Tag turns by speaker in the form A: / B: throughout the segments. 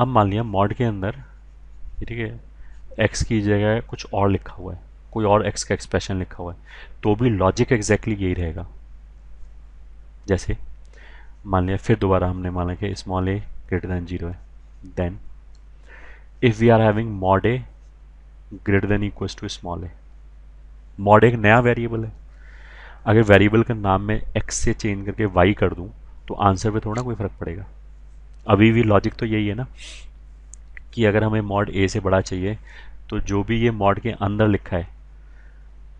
A: अब मान लिया मॉड के अंदर ठीक है एक्स की जगह कुछ और लिखा हुआ है कोई और एक्स का एक्सप्रेशन लिखा हुआ है तो भी लॉजिक एग्जैक्टली यही रहेगा जैसे मान लिया फिर दोबारा हमने माना कि small A greater than zero है then if we are having mod A greater than equals to small A mod एक नया वेरिएबल है अगर वेरिएबल का नाम मैं एक्स से चेंज करके वाई कर दूँ तो आंसर पे थोड़ा कोई फ़र्क पड़ेगा अभी भी लॉजिक तो यही है ना कि अगर हमें मॉड ए से बड़ा चाहिए तो जो भी ये मॉड के अंदर लिखा है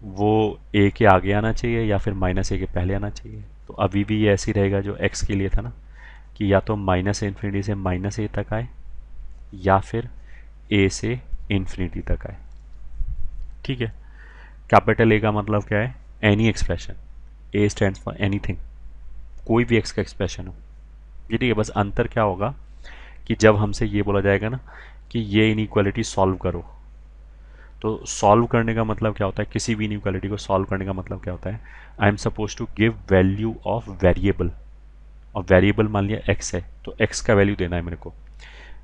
A: वो ए के आगे आना चाहिए या फिर माइनस ए के पहले आना चाहिए तो अभी भी ये ऐसे रहेगा जो एक्स के लिए था ना कि या तो माइनस इन्फिनिटी से माइनस ए तक आए या फिर ए से इन्फिनिटी तक आए ठीक है कैपिटल ए का मतलब क्या है any expression A stand for any कोई भी एक्स का एक्सप्रेशन हो ये ठीक है बस अंतर क्या होगा कि जब हमसे ये बोला जाएगा ना कि ये इनक्वालिटी सॉल्व करो तो सॉल्व करने का मतलब क्या होता है किसी भी इनक्वालिटी को सॉल्व करने का मतलब क्या होता है I am suppose to give value of variable और वेरिएबल मान लिया एक्स है तो एक्स का वैल्यू देना है मेरे को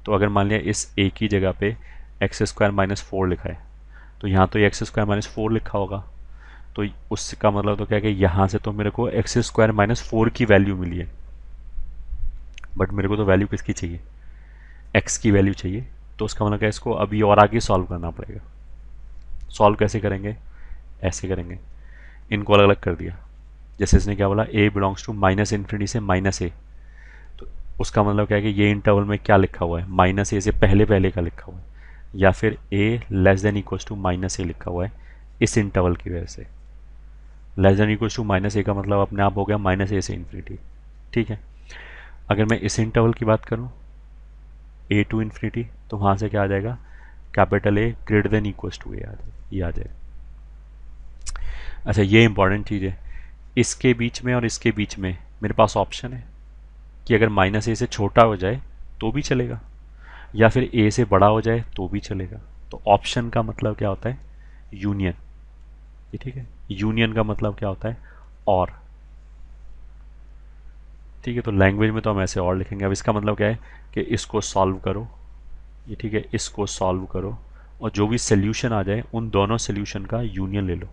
A: तो अगर मान लिया इस एक ही जगह पे एक्स स्क्वायर माइनस फोर लिखा है तो यहाँ तो एक्स स्क्वायर माइनस फोर लिखा होगा तो उसका मतलब तो क्या है कि यहाँ से तो मेरे को एक्स स्क्वायर माइनस फोर की वैल्यू मिली है बट मेरे को तो वैल्यू किसकी चाहिए एक्स की वैल्यू चाहिए तो उसका मतलब क्या इसको अभी और आगे सॉल्व करना पड़ेगा सॉल्व कैसे करेंगे ऐसे करेंगे इनको अलग अलग कर दिया जैसे इसने क्या बोला A belongs to minus infinity से माइनस ए तो उसका मतलब क्या है कि ये इंटरवल में क्या लिखा हुआ है माइनस ए से पहले पहले का लिखा हुआ है या फिर A less than equals to minus A लिखा हुआ है इस इंटरवल की वजह से less than equals to minus A का मतलब अपने आप हो गया माइनस ए से इन्फिनिटी ठीक है अगर मैं इस इंटरवल की बात करूँ ए टू इन्फिनिटी तो वहाँ से क्या आ जाएगा capital A greater than equal to A आ जाएगा ये आ जाएगा अच्छा ये इंपॉर्टेंट चीज़ है इसके बीच में और इसके बीच में मेरे पास ऑप्शन है कि अगर माइनस ए से छोटा हो जाए तो भी चलेगा या फिर ए से बड़ा हो जाए तो भी चलेगा तो ऑप्शन का मतलब क्या होता है यूनियन ठीक है यूनियन का मतलब क्या होता है और ठीक है तो लैंग्वेज में तो हम ऐसे और लिखेंगे अब इसका मतलब क्या है कि इसको सॉल्व करो ये ठीक है इसको सॉल्व करो और जो भी सोल्यूशन आ जाए उन दोनों सोल्यूशन का यूनियन ले लो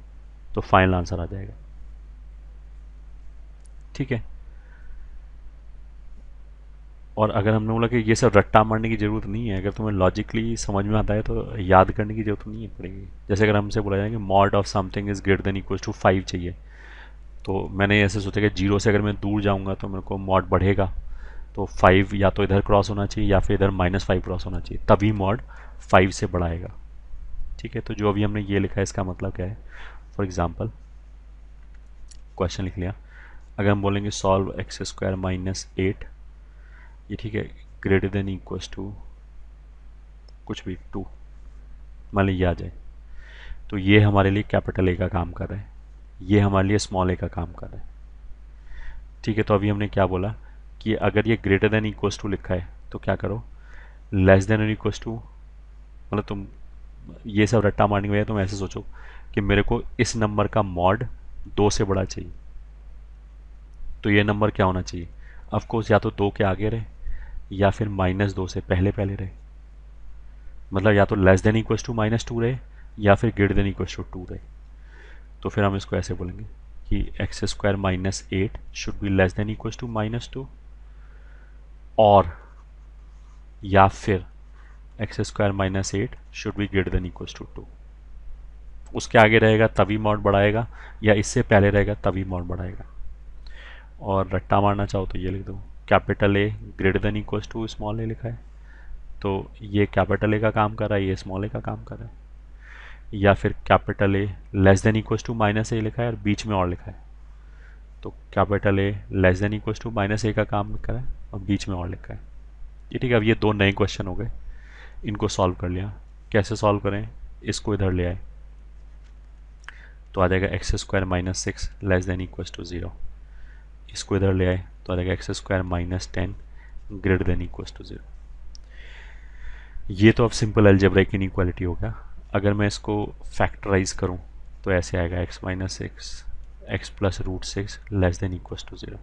A: तो फाइनल आंसर आ जाएगा ठीक है और अगर हमने बोला कि ये सब रट्टा मारने की ज़रूरत नहीं है अगर तुम्हें लॉजिकली समझ में आता है तो याद करने की ज़रूरत नहीं है पड़ेगी जैसे अगर हमसे बोला जाए कि mod of something is greater than equal to five चाहिए तो मैंने ऐसे सोचा कि जीरो से अगर मैं दूर जाऊँगा तो मेरे को मॉड बढ़ेगा तो फाइव या तो इधर क्रॉस होना चाहिए या फिर इधर माइनस फाइव क्रॉस होना चाहिए तभी मॉड फाइव से बढ़ाएगा ठीक है तो जो अभी हमने ये लिखा है इसका मतलब क्या है फॉर एग्ज़ाम्पल क्वेश्चन लिख लिया अगर हम बोलेंगे solve X square minus eight ये ठीक है ग्रेटर देन इक्वस टू कुछ भी टू मान लीजिए आ जाए तो ये हमारे लिए कैपिटल ए का काम कर रहा है ये हमारे लिए स्मॉल ए का काम कर रहा है ठीक है तो अभी हमने क्या बोला कि अगर ये ग्रेटर देन इक्वल्स टू लिखा है तो क्या करो लेस देन इक्वल्स टू मतलब तुम ये सब रट्टा मारने भैया तुम ऐसे सोचो कि मेरे को इस नंबर का मॉड दो से बड़ा चाहिए तो ये नंबर क्या होना चाहिए अफकोर्स या तो दो के आगे रहे या फिर माइनस दो से पहले पहले रहे मतलब या तो less than equals to minus two रहे या फिर greater than equals to two रहे तो फिर हम इसको ऐसे बोलेंगे कि X square minus eight should be less than equal to minus two और या फिर X square minus eight should be greater than equal to two उसके आगे रहेगा तभी मॉड बढ़ाएगा या इससे पहले रहेगा तभी मॉड बढ़ाएगा और रट्टा मारना चाहो तो ये लिख दो capital A greater than equal to small A लिखा है तो ये कैपिटल ए का काम कर रहा है ये स्मॉल ए का काम कर रहा है या फिर capital A less than equal to minus A लिखा है और बीच में और लिखा है तो capital A less than equal to minus A का काम लिखा है और बीच में और लिखा है ये ठीक है अब ये दो नए क्वेश्चन हो गए इनको सॉल्व कर लिया कैसे सॉल्व करें इसको इधर ले आए तो आ जाएगा X square minus six less than equal to zero इसको इधर ले आए तो आ जाएगा X square minus ten greater than equals to zero ये तो अब सिंपल इन इक्वालिटी हो गया अगर मैं इसको फैक्टराइज करूँ तो ऐसे आएगा x minus six x plus root six less than equal to zero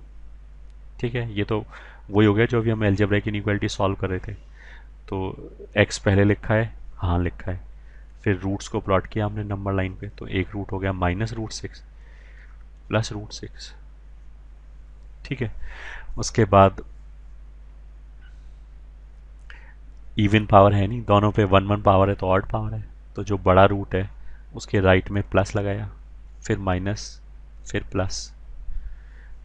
A: ठीक है ये तो वही हो गया जो अभी हम की इनक्वालिटी सॉल्व कर रहे थे तो एक्स पहले लिखा है हाँ लिखा है फिर रूट्स को प्लॉट किया हमने नंबर लाइन पे तो एक रूट हो गया minus root six plus root six ठीक है उसके बाद इवन पावर है नहीं दोनों पे वन वन पावर है तो ऑड पावर है तो जो बड़ा रूट है उसके राइट में प्लस लगाया फिर माइनस फिर प्लस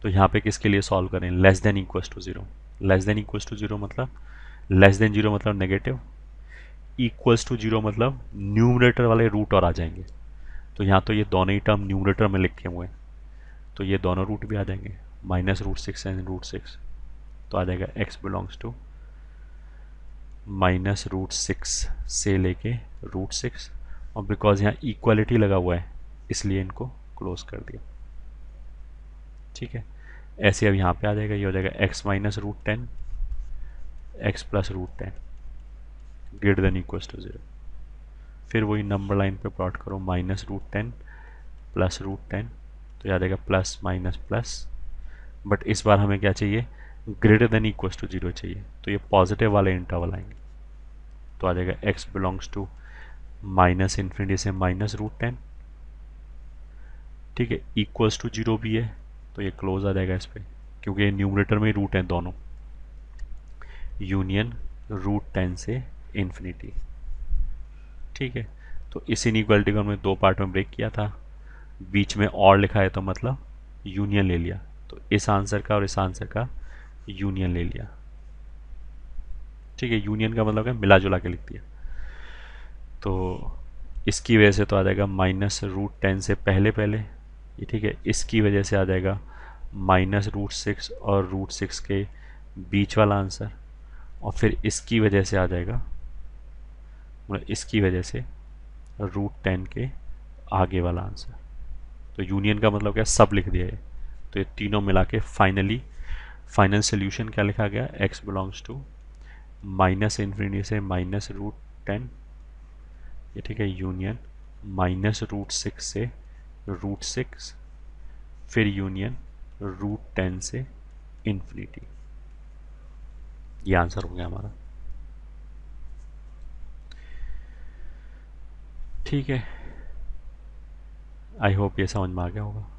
A: तो यहाँ पे किसके लिए सॉल्व करें less than equal to zero less than equal to zero मतलब लेस देन ज़ीरो मतलब नेगेटिव इक्वल्स टू जीरो मतलब न्यूमरेटर वाले रूट और आ जाएंगे तो यहाँ तो ये दोनों ही टर्म न्यूमरेटर में लिखे हुए हैं तो ये दोनों रूट भी आ जाएंगे minus root six and root six तो आ जाएगा x belongs to minus root six से लेके रूट सिक्स और बिकॉज यहाँ इक्वालिटी लगा हुआ है इसलिए इनको क्लोज कर दिया ठीक है ऐसे अब यहाँ पे आ जाएगा ये हो जाएगा x minus root ten x plus root ten greater than equal to zero फिर वही नंबर लाइन पे प्लॉट करो minus root ten plus root ten तो याद आएगा प्लस माइनस प्लस बट इस बार हमें क्या चाहिए greater than equal to zero चाहिए तो ये पॉजिटिव वाले इंटरवल आएंगे तो आ जाएगा x belongs to minus infinity से माइनस रूट टेन ठीक है इक्वल्स टू जीरो भी है तो ये क्लोज आ जाएगा इस पर क्योंकि न्यूमरेटर में रूट हैं दोनों यूनियन रूट टेन से इन्फिनिटी ठीक है तो इस इनक्वालिटी को हमने दो पार्ट में ब्रेक किया था बीच में और लिखा है तो मतलब यूनियन ले लिया तो इस आंसर का और इस आंसर का यूनियन ले लिया ठीक है यूनियन का मतलब क्या मिला जुला के लिख दिया तो इसकी वजह से तो आ जाएगा माइनस रूट टेन से पहले पहले ये ठीक है इसकी वजह से आ जाएगा माइनस रूट सिक्स और रूट सिक्स के बीच वाला आंसर और फिर इसकी वजह से आ जाएगा मतलब इसकी वजह से रूट टेन के आगे वाला आंसर तो यूनियन का मतलब क्या सब लिख दिया है तो ये तीनों मिला के फाइनली फाइनल सोल्यूशन क्या लिखा गया x belongs to minus infinity से माइनस रूट टेन ये ठीक है यूनियन माइनस रूट सिक्स से रूट सिक्स फिर यूनियन रूट टेन से इन्फिनिटी ये आंसर हो गया हमारा ठीक है आई होप ये समझ में आ गया होगा